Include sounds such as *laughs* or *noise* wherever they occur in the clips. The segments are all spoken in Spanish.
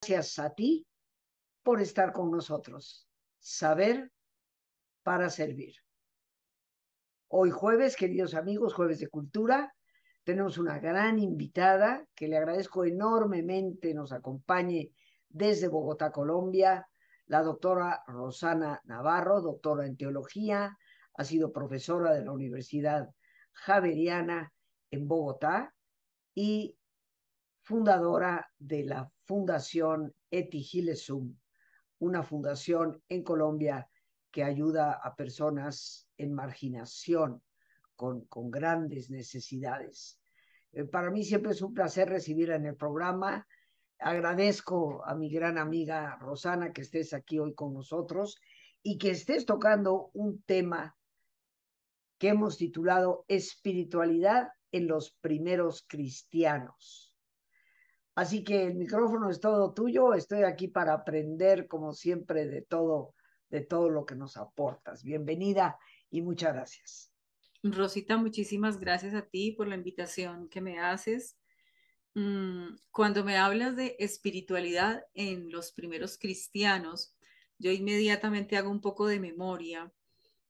gracias a ti por estar con nosotros. Saber para servir. Hoy jueves, queridos amigos, jueves de cultura, tenemos una gran invitada que le agradezco enormemente nos acompañe desde Bogotá, Colombia, la doctora Rosana Navarro, doctora en teología, ha sido profesora de la Universidad Javeriana en Bogotá y fundadora de la Fundación Etihilesum, una fundación en Colombia que ayuda a personas en marginación con, grandes necesidades. Eh, para mí siempre es un placer recibirla en el programa. Agradezco a mi gran amiga Rosana que estés aquí hoy con nosotros y que estés tocando un tema que hemos titulado Espiritualidad en los primeros cristianos. Así que el micrófono es todo tuyo, estoy aquí para aprender como siempre de todo, de todo lo que nos aportas. Bienvenida y muchas gracias. Rosita, muchísimas gracias a ti por la invitación que me haces. Mm, cuando me hablas de espiritualidad en los primeros cristianos, yo inmediatamente hago un poco de memoria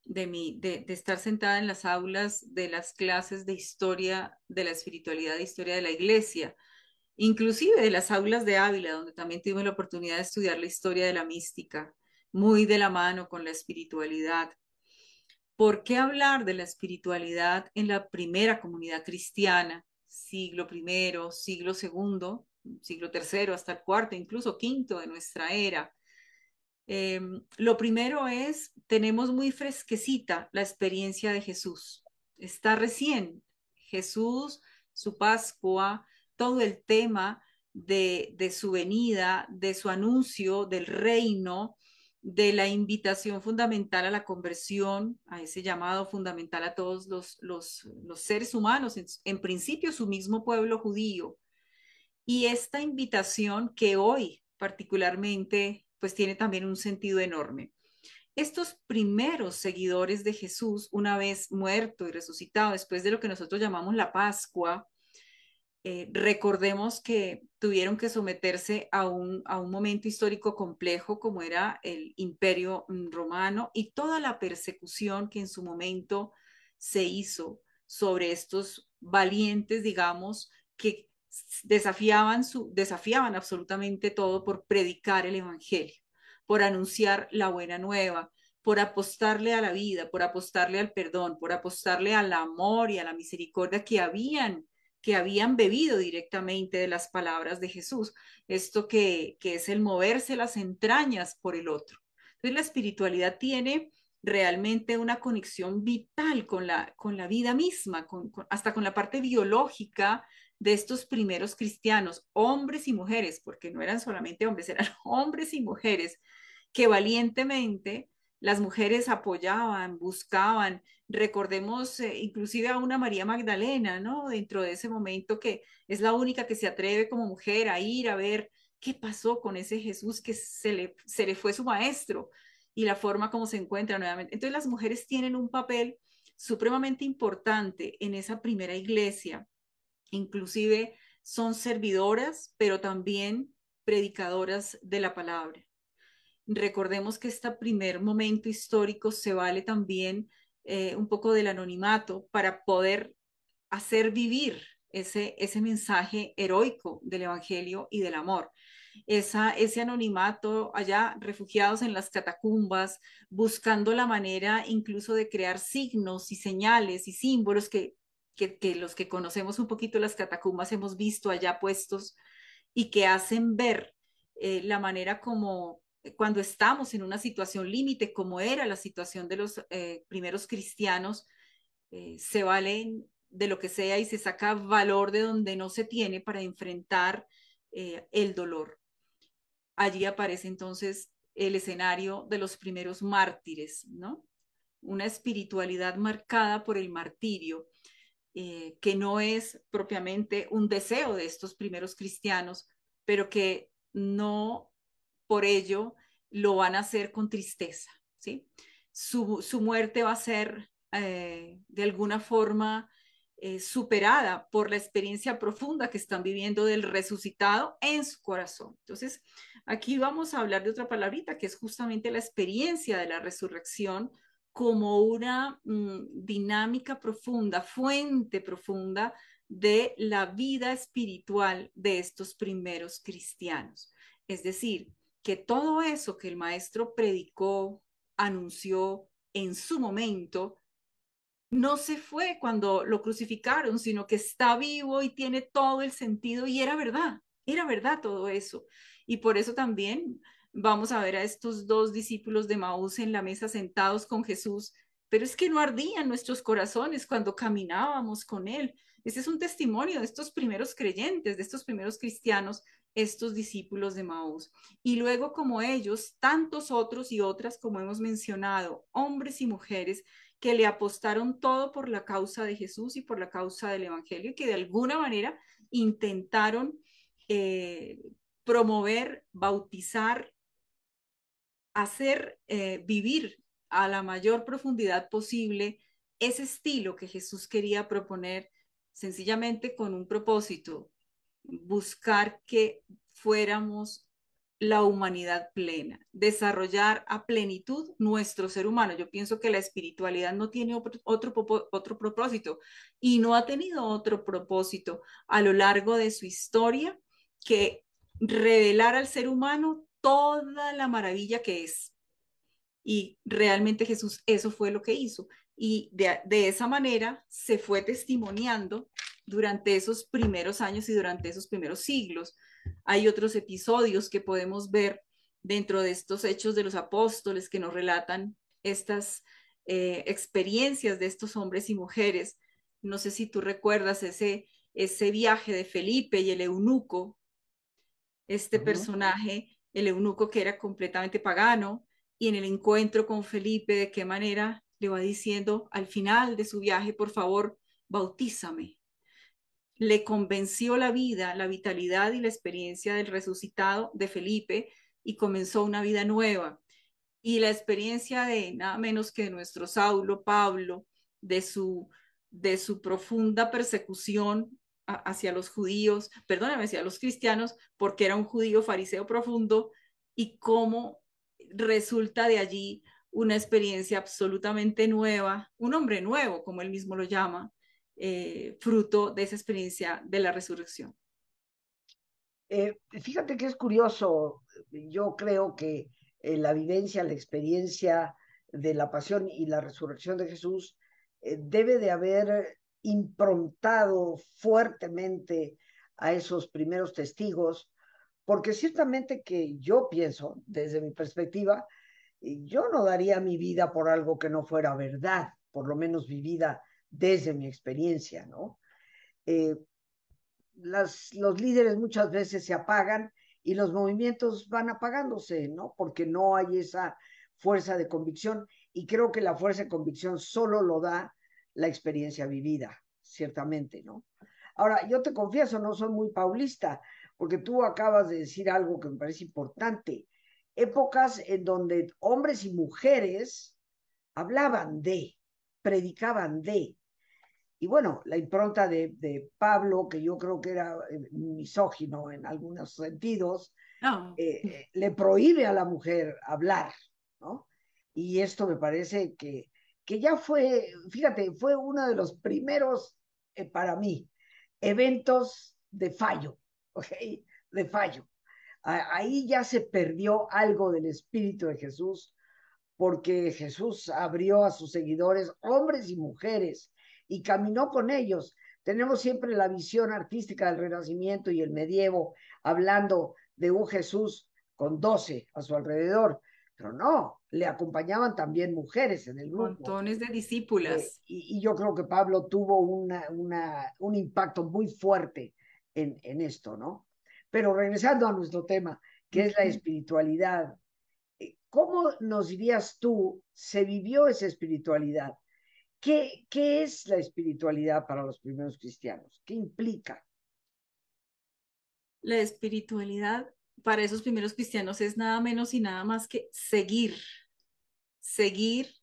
de, mi, de, estar sentada en las aulas de las clases de historia de la espiritualidad, de historia de la iglesia, inclusive de las aulas de Ávila, donde también tuve la oportunidad de estudiar la historia de la mística, muy de la mano con la espiritualidad. ¿Por qué hablar de la espiritualidad en la primera comunidad cristiana, siglo I, siglo II, siglo III, hasta el cuarto, incluso quinto de nuestra era? Em, lo primero es, tenemos muy fresquecita la experiencia de Jesús. Está recién Jesús, su Pascua, todo el tema de, su venida, de su anuncio del reino, de la invitación fundamental a la conversión, a ese llamado fundamental a todos los, seres humanos, en, en, principio su mismo pueblo judío. Y esta invitación que hoy particularmente pues tiene también un sentido enorme. Estos primeros seguidores de Jesús, una vez muerto y resucitado, después de lo que nosotros llamamos la Pascua, eh, recordemos que tuvieron que someterse a un, a un momento histórico complejo como era el imperio mm, romano y toda la persecución que en su momento se hizo sobre estos valientes, digamos, que desafiaban, su, desafiaban absolutamente todo por predicar el Evangelio, por anunciar la buena nueva, por apostarle a la vida, por apostarle al perdón, por apostarle al amor y a la misericordia que habían que habían bebido directamente de las palabras de Jesús, esto que, que es el moverse las entrañas por el otro. Entonces la espiritualidad tiene realmente una conexión vital con la, con la vida misma, hasta con la parte biológica de estos primeros cristianos, hombres y mujeres, porque no eran solamente hombres, eran *laughs* hombres y mujeres que valientemente las mujeres apoyaban, buscaban. Recordemos eh, inclusive a una María Magdalena, ¿no? Dentro de ese momento que es la única que se atreve como mujer a ir a ver qué pasó con ese Jesús que se le, se le fue su maestro y la forma como se encuentra nuevamente. Entonces las mujeres tienen un papel supremamente importante en esa primera iglesia. Inclusive son servidoras, pero también predicadoras de la palabra. Recordemos que este primer momento histórico se vale también eh, un poco del anonimato para poder hacer vivir ese, ese mensaje heroico del Evangelio y del amor. ese anonimato allá, refugiados en las catacumbas, buscando la manera incluso de crear signos y señales y símbolos que, que, los que conocemos un poquito las catacumbas hemos visto allá puestos y que hacen ver eh, la manera como eh, cuando estamos en una situación límite, como era la situación de los eh, primeros cristianos, eh, se valen de lo que sea y se saca valor de donde no se tiene para enfrentar el dolor. Allí aparece entonces el escenario de los primeros mártires, ¿no? Una espiritualidad marcada por el martirio, que no es propiamente un deseo de estos primeros cristianos, pero que no por ello lo van a hacer con tristeza, ¿sí? Su, su muerte va a ser eh, de alguna forma eh, superada por la experiencia profunda que están viviendo del resucitado en su corazón. Entonces, aquí vamos a hablar de otra palabrita que es justamente la experiencia de la resurrección como una mm, dinámica profunda, fuente profunda de la vida espiritual de estos primeros cristianos. Es decir, que todo eso que el maestro predicó, anunció en su momento, no se fue cuando lo crucificaron, sino que está vivo y tiene todo el sentido y era verdad, era verdad todo eso. Y por eso también vamos a ver a estos dos discípulos de Maús en la mesa sentados con Jesús, pero es que no ardían nuestros corazones cuando caminábamos con Él. Ese es un testimonio de estos primeros creyentes, de estos primeros cristianos estos discípulos de Maús. Y luego como ellos, tantos otros y otras, como hemos mencionado, hombres y mujeres que le apostaron todo por la causa de Jesús y por la causa del Evangelio y que de alguna manera intentaron eh, promover, bautizar, hacer eh, vivir a la mayor profundidad posible ese estilo que Jesús quería proponer sencillamente con un propósito, buscar que fuéramos la humanidad plena, desarrollar a plenitud nuestro ser humano. Yo pienso que la espiritualidad no tiene otro, otro, propósito y no ha tenido otro propósito a lo largo de su historia que revelar al ser humano toda la maravilla que es. Y realmente Jesús eso fue lo que hizo. Y de esa manera se fue testimoniando durante esos primeros años y durante esos primeros siglos. Hay otros episodios que podemos ver dentro de estos hechos de los apóstoles que nos relatan estas eh, experiencias de estos hombres y mujeres. No sé si tú recuerdas ese, ese viaje de Felipe y el eunuco, este personaje, el eunuco que era completamente pagano, y en el encuentro con Felipe, de qué manera le va diciendo al final de su viaje, por favor, bautízame le convenció la vida, la vitalidad y la experiencia del resucitado de Felipe y comenzó una vida nueva. Y la experiencia de nada menos que de nuestro Saulo Pablo, de su, de su profunda persecución hacia los judíos, perdóname, hacia los cristianos, porque era un judío fariseo profundo, y cómo resulta de allí una experiencia absolutamente nueva, un hombre nuevo, como él mismo lo llama, eh, fruto de esa experiencia de la resurrección. Eh, fíjate que es curioso, yo creo que eh, la vivencia, la experiencia de la pasión y la resurrección de Jesús debe de haber improntado fuertemente a esos primeros testigos, porque ciertamente que yo pienso, desde mi perspectiva, yo no daría mi vida por algo que no fuera verdad, por lo menos vivida desde mi experiencia, ¿no? Eh, las, los líderes muchas veces se apagan y los movimientos van apagándose, ¿no? Porque no hay esa fuerza de convicción y creo que la fuerza de convicción solo lo da la experiencia vivida, ciertamente, ¿no? Ahora, yo te confieso, no soy muy paulista, porque tú acabas de decir algo que me parece importante. Épocas en donde hombres y mujeres hablaban de, predicaban de, y bueno, la impronta de, Pablo, que yo creo que era eh, misógino en algunos sentidos, eh, eh, le prohíbe a la mujer hablar, ¿no? Y esto me parece que, que ya fue, fíjate, fue uno de los primeros, para mí, eventos de fallo, *laughs* ¿ok? De fallo. ahí ya se perdió algo del espíritu de Jesús, porque Jesús abrió a sus seguidores, hombres y mujeres, y caminó con ellos. Tenemos siempre la visión artística del Renacimiento y el medievo, hablando de un Jesús con doce a su alrededor, pero no, le acompañaban también mujeres en el grupo. Montones de eh, discípulas. y, yo creo que Pablo tuvo un impacto muy fuerte en, esto, ¿no? Pero regresando a nuestro tema, que es la espiritualidad, eh, ¿cómo nos dirías tú se vivió esa espiritualidad? ¿Qué, es la espiritualidad para los primeros cristianos? ¿Qué implica? La espiritualidad para esos primeros cristianos es nada menos y nada más que seguir, seguir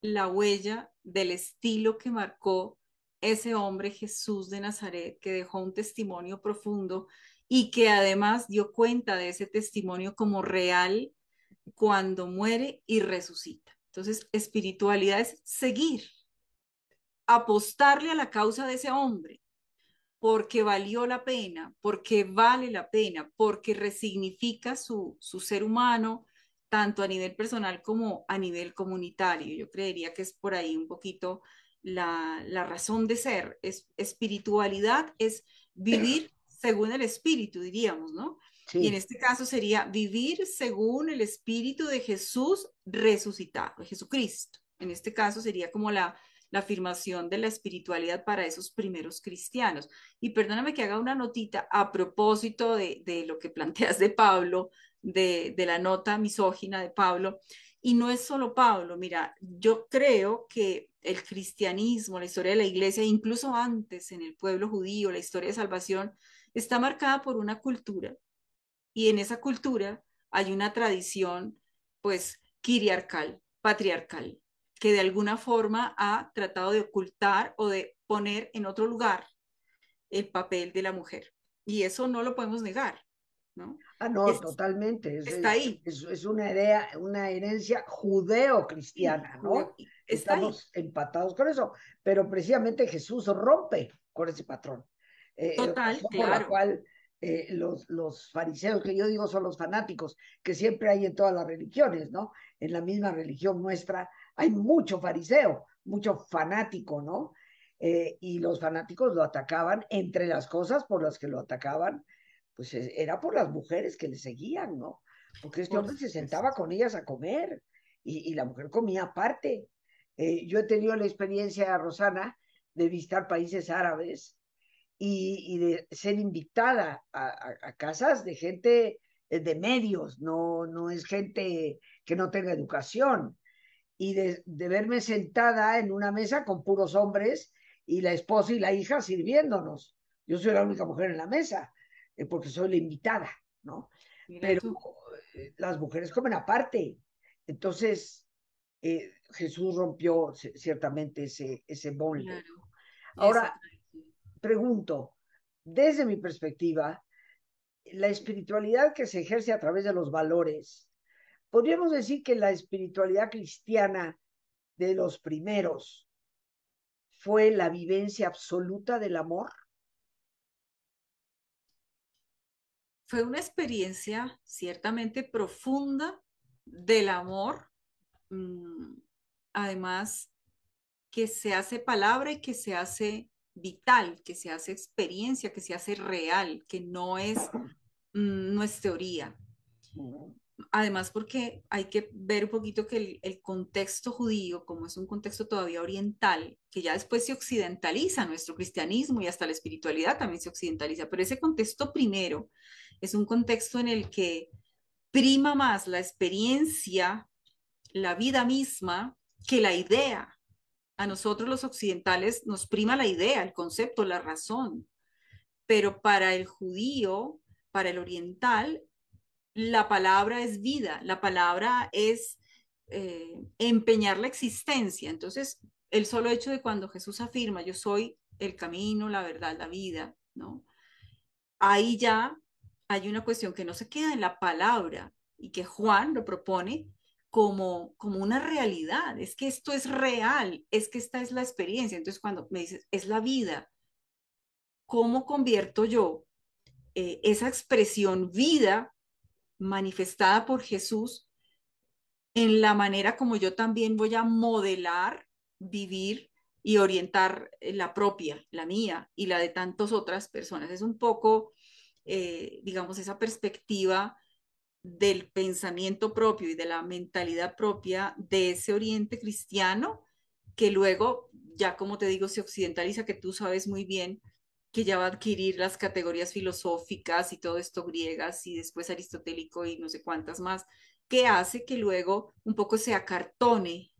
la huella del estilo que marcó ese hombre Jesús de Nazaret, que dejó un testimonio profundo y que además dio cuenta de ese testimonio como real cuando muere y resucita. Entonces, espiritualidad es seguir, apostarle a la causa de ese hombre, porque valió la pena, porque vale la pena, porque resignifica su, su ser humano, tanto a nivel personal como a nivel comunitario. Yo creería que es por ahí un poquito la, razón de ser. Es, espiritualidad es vivir *clears throat* según el espíritu, diríamos, ¿no? Y en este caso sería vivir según el espíritu de Jesús resucitado, de Jesucristo. En este caso sería como la, la afirmación de la espiritualidad para esos primeros cristianos. Y perdóname que haga una notita a propósito de, lo que planteas de Pablo, de, la nota misógina de Pablo. Y no es solo Pablo, mira, yo creo que el cristianismo, la historia de la iglesia, incluso antes en el pueblo judío, la historia de salvación, está marcada por una cultura. Y en esa cultura hay una tradición, pues, kiriarcal, patriarcal que de alguna forma ha tratado de ocultar o de poner en otro lugar el papel de la mujer. Y eso no lo podemos negar. ¿no? Ah, no, totalmente. está ahí. Es, una, idea, una herencia judeo-cristiana, ¿no? Estamos empatados con eso. Pero precisamente Jesús rompe con ese patrón. Eh, eh, Total, por claro. la cual eh, los, los, fariseos, que yo digo son los fanáticos, que siempre hay en todas las religiones, ¿no? En la misma religión nuestra hay mucho fariseo, mucho fanático, ¿no? Eh, y los fanáticos lo atacaban, entre las cosas por las que lo atacaban, pues eh, era por las mujeres que le seguían, ¿no? Porque este hombre se sentaba con ellas a comer y, la mujer comía aparte. Eh, yo he tenido la experiencia, Rosana, de visitar países árabes y, de ser invitada a, a, casas de gente de medios, no, no es gente que no tenga educación, y de, verme sentada en una mesa con puros hombres y la esposa y la hija sirviéndonos. Yo soy la única mujer en la mesa, eh, porque soy la invitada, ¿no? Pero eh, las mujeres comen aparte. Entonces, eh, Jesús rompió ciertamente ese, ese molde. Ahora, pregunto, desde mi perspectiva, la espiritualidad que se ejerce a través de los valores, podríamos decir que la espiritualidad cristiana de los primeros fue la vivencia absoluta del amor? Fue una experiencia ciertamente profunda del amor, mm, además que se hace palabra y que se hace vital, que se hace experiencia, que se hace real, que no es, mm, no es teoría además porque hay que ver un poquito que el, contexto judío, como es un contexto todavía oriental, que ya después se occidentaliza nuestro cristianismo y hasta la espiritualidad también se occidentaliza, pero ese contexto primero es un contexto en el que prima más la experiencia, la vida misma, que la idea. A nosotros los occidentales nos prima la idea, el concepto, la razón, pero para el judío, para el oriental, la palabra es vida, la palabra es eh, empeñar la existencia. Entonces, el solo hecho de cuando Jesús afirma, yo soy el camino, la verdad, la vida, ¿no? Ahí ya hay una cuestión que no se queda en la palabra y que Juan lo propone como, como una realidad. Es que esto es real, es que esta es la experiencia. Entonces, cuando me dices, es la vida, ¿cómo convierto yo eh, esa expresión vida manifestada por Jesús en la manera como yo también voy a modelar, vivir y orientar eh, la propia, la mía y la de tantas otras personas. Es un poco, eh, digamos, esa perspectiva del pensamiento propio y de la mentalidad propia de ese oriente cristiano que luego, ya como te digo, se occidentaliza, que tú sabes muy bien, que ya va a adquirir las categorías filosóficas y todo esto griegas y después aristotélico y no sé cuántas más, que hace que luego un poco se acartone,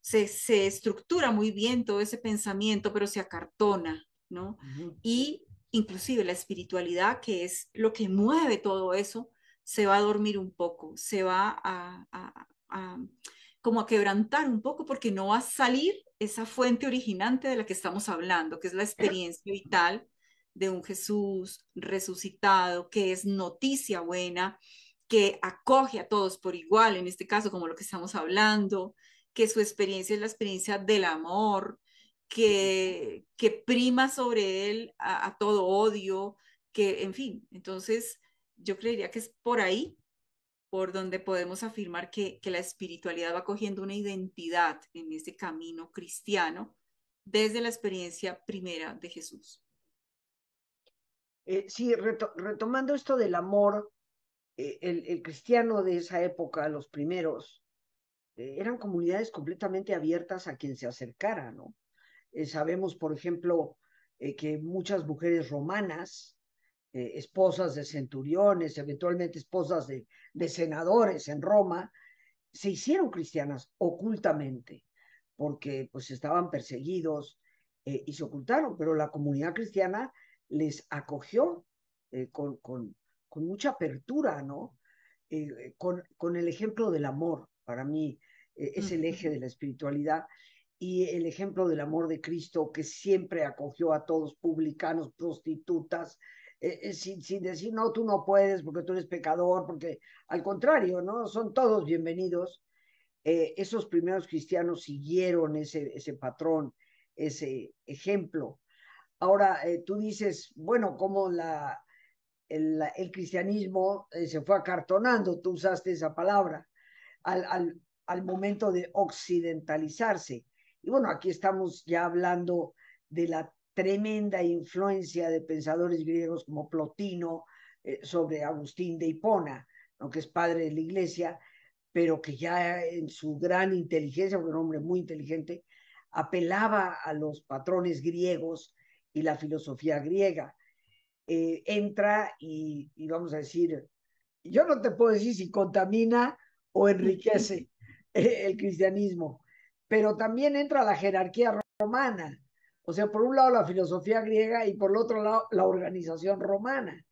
se, se estructura muy bien todo ese pensamiento, pero se acartona, ¿no? Y inclusive la espiritualidad, que es lo que mueve todo eso, se va a dormir un poco, se va a, a, a como a quebrantar un poco porque no va a salir esa fuente originante de la que estamos hablando, que es la experiencia vital de un Jesús resucitado que es noticia buena, que acoge a todos por igual, en este caso como lo que estamos hablando, que su experiencia es la experiencia del amor, que, que prima sobre él a, todo odio, que en fin, entonces yo creería que es por ahí por donde podemos afirmar que, que, la espiritualidad va cogiendo una identidad en este camino cristiano desde la experiencia primera de Jesús. Eh, sí, retomando esto del amor, eh, el, cristiano de esa época, los primeros, eh, eran comunidades completamente abiertas a quien se acercara, ¿no? sabemos, por ejemplo, que muchas mujeres romanas, esposas de centuriones, eventualmente esposas de, senadores en Roma, se hicieron cristianas ocultamente, porque pues estaban perseguidos y se ocultaron, pero la comunidad cristiana les acogió eh, con, mucha apertura, ¿no? Eh, con, el ejemplo del amor, para mí eh, es el eje de la espiritualidad, y el ejemplo del amor de Cristo que siempre acogió a todos, publicanos, prostitutas, sin, sin decir, no, tú no puedes porque tú eres pecador, porque al contrario, ¿no? Son todos bienvenidos. esos primeros cristianos siguieron ese, ese patrón, ese ejemplo Ahora, eh, tú dices, bueno, cómo la, el, cristianismo eh, se fue acartonando, tú usaste esa palabra, al, momento de occidentalizarse. Y bueno, aquí estamos ya hablando de la tremenda influencia de pensadores griegos como Plotino eh, sobre Agustín de Hipona, que es padre de la iglesia, pero que ya en su gran inteligencia, un hombre muy inteligente, apelaba a los patrones griegos y la filosofía griega. Eh, entra y, vamos a decir, yo no te puedo decir si contamina o enriquece *laughs* el cristianismo, pero también entra la jerarquía romana. O sea, por un lado la filosofía griega y por el otro lado la organización romana,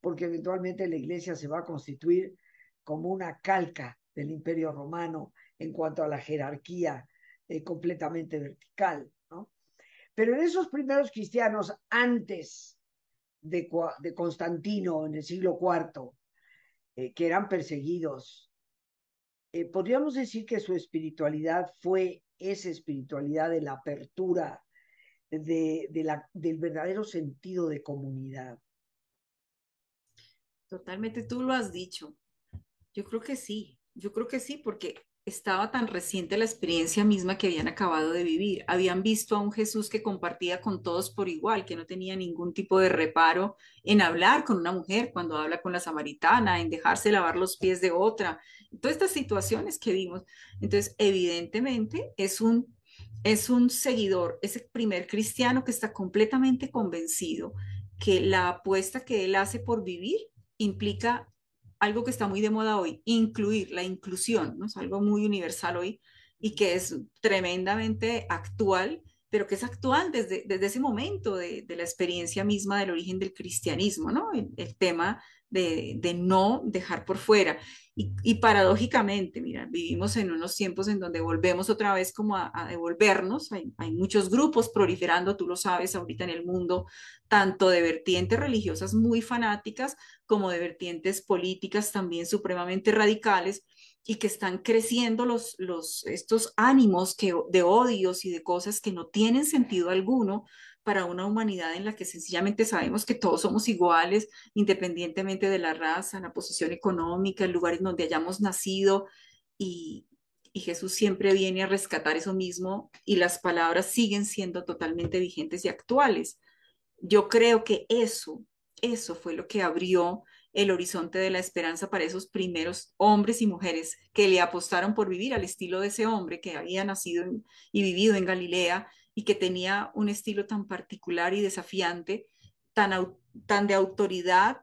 porque eventualmente la iglesia se va a constituir como una calca del imperio romano en cuanto a la jerarquía eh, completamente vertical. Pero en esos primeros cristianos, antes de, Constantino, en el siglo IV, eh, que eran perseguidos, eh, podríamos decir que su espiritualidad fue esa espiritualidad de la apertura, de, la, del verdadero sentido de comunidad. Totalmente, tú lo has dicho. Yo creo que sí, yo creo que sí, porque estaba tan reciente la experiencia misma que habían acabado de vivir. Habían visto a un Jesús que compartía con todos por igual, que no tenía ningún tipo de reparo en hablar con una mujer cuando habla con la samaritana, en dejarse lavar los pies de otra. Todas estas situaciones que vimos. Entonces, evidentemente es un es un seguidor, es el primer cristiano que está completamente convencido que la apuesta que él hace por vivir implica algo que está muy de moda hoy, incluir, la inclusión, ¿no? es algo muy universal hoy y que es tremendamente actual pero que es actual desde, desde ese momento de, la experiencia misma del origen del cristianismo, ¿no? El, tema de, de, no dejar por fuera. Y, y, paradójicamente, mira, vivimos en unos tiempos en donde volvemos otra vez como a, a devolvernos, hay, hay, muchos grupos proliferando, tú lo sabes, ahorita en el mundo, tanto de vertientes religiosas muy fanáticas como de vertientes políticas también supremamente radicales, y que están creciendo los, los, estos ánimos que, de odios y de cosas que no tienen sentido alguno para una humanidad en la que sencillamente sabemos que todos somos iguales, independientemente de la raza, la posición económica, el lugar en donde hayamos nacido. Y, y Jesús siempre viene a rescatar eso mismo y las palabras siguen siendo totalmente vigentes y actuales. Yo creo que eso, eso fue lo que abrió el horizonte de la esperanza para esos primeros hombres y mujeres que le apostaron por vivir al estilo de ese hombre que había nacido y vivido en Galilea y que tenía un estilo tan particular y desafiante, tan, tan de autoridad,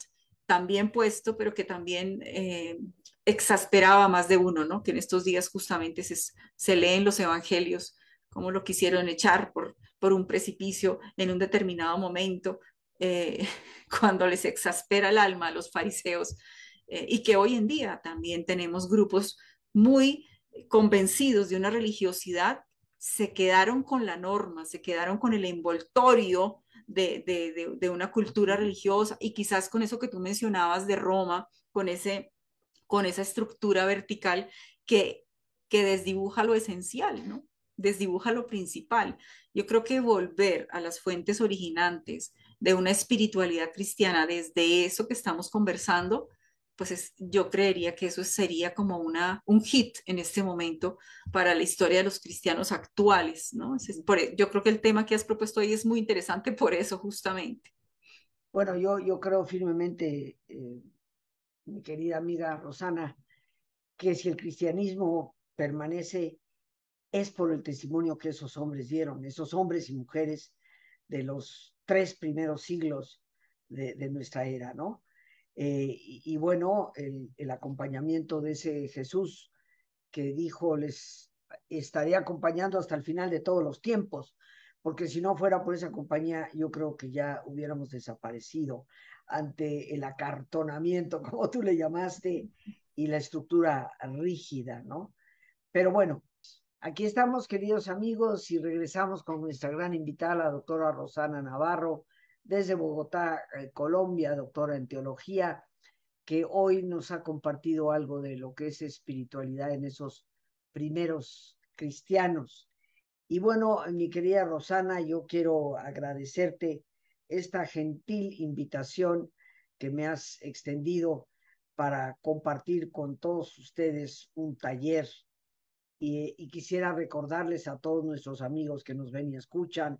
tan bien puesto, pero que también eh, exasperaba más de uno, ¿no? Que en estos días justamente se, leen los evangelios, como lo quisieron echar por, por un precipicio en un determinado momento, eh, *laughs* cuando les exaspera el alma a los fariseos eh, y que hoy en día también tenemos grupos muy convencidos de una religiosidad, se quedaron con la norma, se quedaron con el envoltorio de, de, de, de una cultura religiosa y quizás con eso que tú mencionabas de Roma, con, ese, con esa estructura vertical que, que desdibuja lo esencial, ¿no? desdibuja lo principal. Yo creo que volver a las fuentes originantes, de una espiritualidad cristiana desde eso que estamos conversando, pues yo creería que eso sería como una, un hit en este momento para la historia de los cristianos actuales, ¿no? por, e, yo creo que el tema que has propuesto hoy es muy interesante por eso, justamente. Bueno, yo, yo creo firmemente, eh, mi querida amiga Rosana, que si el cristianismo permanece es por el testimonio que esos hombres dieron, esos hombres y mujeres de los tres primeros siglos de, nuestra era, ¿no? Eh, y, bueno, el, el, acompañamiento de ese Jesús que dijo, les estaré acompañando hasta el final de todos los tiempos, porque si no fuera por esa compañía, yo creo que ya hubiéramos desaparecido ante el acartonamiento, *laughs* como tú le llamaste, y la estructura rígida, ¿no? Pero bueno, Aquí estamos, queridos amigos, y regresamos con nuestra gran invitada, la doctora Rosana Navarro, desde Bogotá, eh, Colombia, doctora en teología, que hoy nos ha compartido algo de lo que es espiritualidad en esos primeros cristianos. Y bueno, mi querida Rosana, yo quiero agradecerte esta gentil invitación que me has extendido para compartir con todos ustedes un taller y, quisiera recordarles a todos nuestros amigos que nos ven y escuchan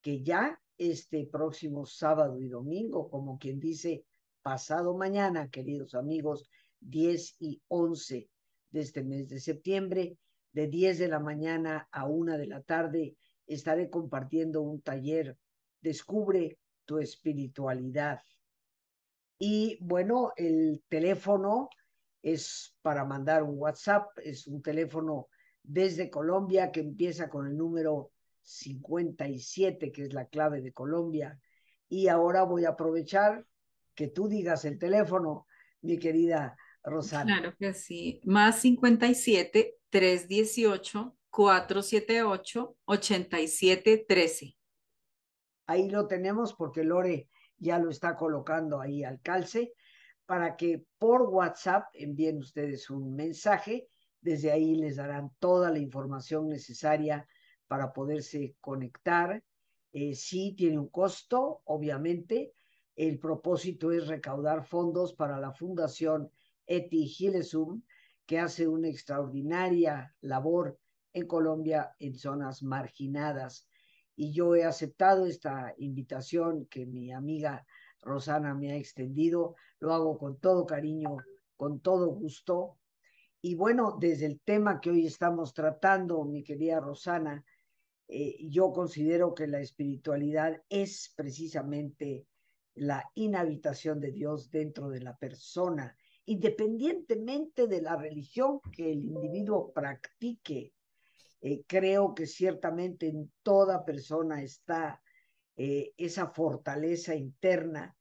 que ya este próximo sábado y domingo, como quien dice, pasado mañana, queridos amigos, 10 y 11 de este mes de septiembre, de 10 de la mañana a 1 de la tarde, estaré compartiendo un taller, Descubre tu espiritualidad. Y bueno, el teléfono es para mandar un WhatsApp, es un teléfono desde Colombia, que empieza con el número 57, que es la clave de Colombia. Y ahora voy a aprovechar que tú digas el teléfono, mi querida Rosana. Claro que sí. Más 57 318 478 8713. Ahí lo tenemos porque Lore ya lo está colocando ahí al calce para que por WhatsApp envíen ustedes un mensaje desde ahí les darán toda la información necesaria para poderse conectar. Eh, sí tiene un costo, obviamente. El propósito es recaudar fondos para la Fundación Eti Gilesum, que hace una extraordinaria labor en Colombia en zonas marginadas. Y yo he aceptado esta invitación que mi amiga Rosana me ha extendido. Lo hago con todo cariño, con todo gusto y bueno, desde el tema que hoy estamos tratando, mi querida Rosana, eh, yo considero que la espiritualidad es precisamente la inhabitación de Dios dentro de la persona, independientemente de la religión que el individuo practique. Eh, creo que ciertamente en toda persona está eh, esa fortaleza interna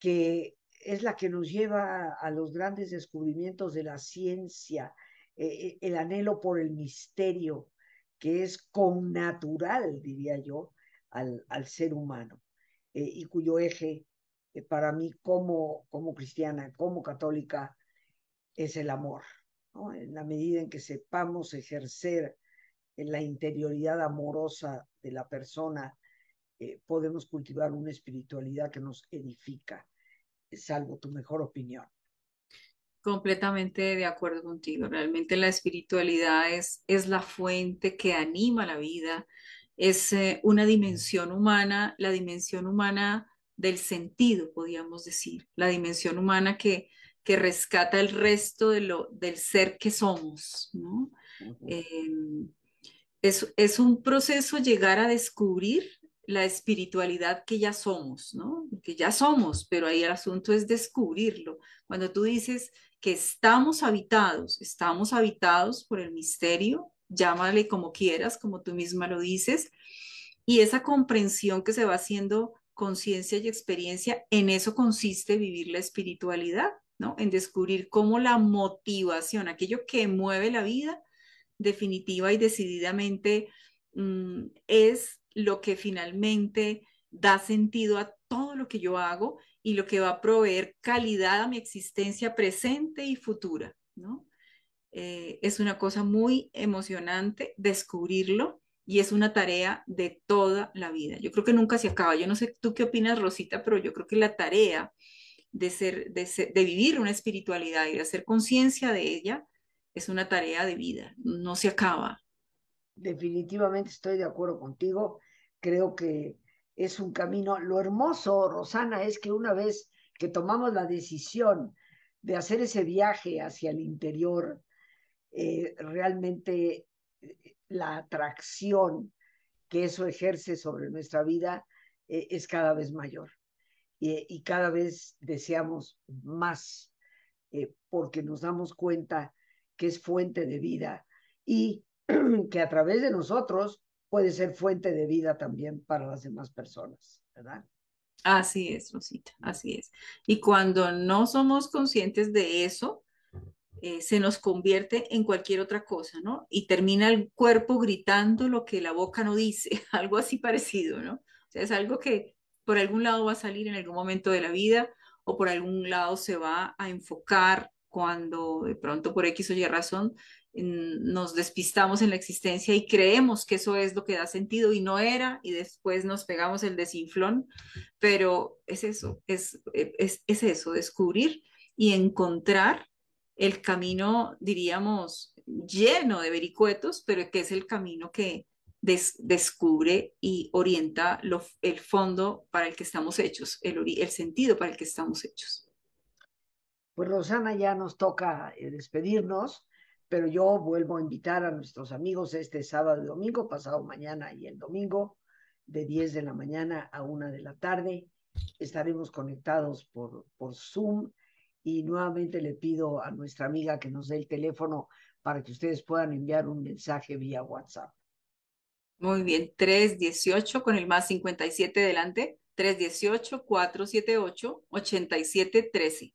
que es la que nos lleva a los grandes descubrimientos de la ciencia, eh, el anhelo por el misterio, que es connatural, diría yo, al, ser humano, eh, y cuyo eje eh, para mí como, como cristiana, como católica, es el amor. En la medida en que sepamos ejercer en la interioridad amorosa de la persona, podemos cultivar una espiritualidad que nos edifica salvo tu mejor opinión. Completamente de acuerdo contigo. Realmente la espiritualidad es, es la fuente que anima la vida, es eh, una dimensión humana, la dimensión humana del sentido, podríamos decir, la dimensión humana que, que rescata el resto de lo, del ser que somos. ¿no? Em, es, es un proceso llegar a descubrir la espiritualidad que ya somos, ¿no? Que ya somos, pero ahí el asunto es descubrirlo. Cuando tú dices que estamos habitados, estamos habitados por el misterio, llámale como quieras, como tú misma lo dices, y esa comprensión que se va haciendo conciencia y experiencia, en eso consiste vivir la espiritualidad, ¿no? En descubrir cómo la motivación, aquello que mueve la vida definitiva y decididamente, mm, es lo que finalmente da sentido a todo lo que yo hago y lo que va a proveer calidad a mi existencia presente y futura, eh, es una cosa muy emocionante descubrirlo y es una tarea de toda la vida. Yo creo que nunca se acaba. Yo no sé tú qué opinas, Rosita, pero yo creo que la tarea de, de vivir una espiritualidad y de hacer conciencia de ella es una tarea de vida. No se acaba definitivamente estoy de acuerdo contigo. Creo que es un camino. Lo hermoso, Rosana, es que una vez que tomamos la decisión de hacer ese viaje hacia el interior, eh, realmente eh, la atracción que eso ejerce sobre nuestra vida eh, es cada vez mayor y cada vez deseamos más porque nos damos cuenta que es fuente de vida y *clears throat* que a través de nosotros puede ser fuente de vida también para las demás personas, ¿verdad? Así es, Rosita, así es. Y cuando no somos conscientes de eso, eh, se nos convierte en cualquier otra cosa, ¿no? Y termina el cuerpo gritando lo que la boca no dice, *laughs* algo así parecido, ¿no? O sea, es algo que por algún lado va a salir en algún momento de la vida o por algún lado se va a enfocar cuando de pronto por X o Y razón nos despistamos en la existencia y creemos que eso es lo que da sentido y no era y después nos pegamos el desinflón, pero es eso, es, e, es, eso, descubrir y encontrar el camino, diríamos, lleno de vericuetos, pero que es el camino que descubre y orienta el fondo para el que estamos hechos, el, el sentido para el que estamos hechos. Pues Rosana, ya nos toca eh, despedirnos pero yo vuelvo a invitar a nuestros amigos este sábado y domingo, pasado mañana y el domingo, de 10 de la mañana a 1 de la tarde. Estaremos conectados por, por Zoom y nuevamente le pido a nuestra amiga que nos dé el teléfono para que ustedes puedan enviar un mensaje vía WhatsApp. Muy bien, 318 con el más 57 delante, 318-478-8713.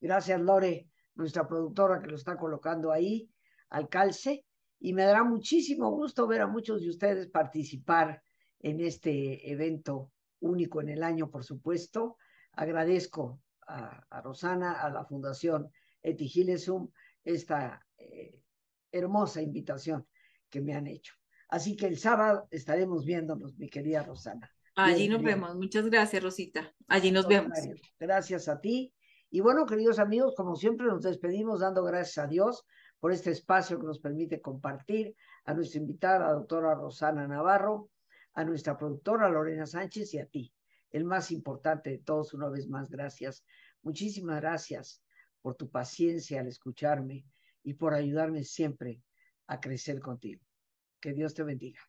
Gracias, Lore nuestra productora que lo está colocando ahí al calce. Y me dará muchísimo gusto ver a muchos de ustedes participar en este evento único en el año, por supuesto. Agradezco a, Rosana, a la Fundación Eti esta eh, hermosa invitación que me han hecho. Así que el sábado estaremos viéndonos, mi querida Rosana. Allí nos vemos. Muchas gracias, Rosita. Allí nos vemos. Gracias a ti y bueno, queridos amigos, como siempre nos despedimos dando gracias a Dios por este espacio que nos permite compartir, a nuestra invitada, doctora Rosana Navarro, a nuestra productora Lorena Sánchez y a ti, el más importante de todos, una vez más, gracias. Muchísimas gracias por tu paciencia al escucharme y por ayudarme siempre a crecer contigo. Que Dios te bendiga.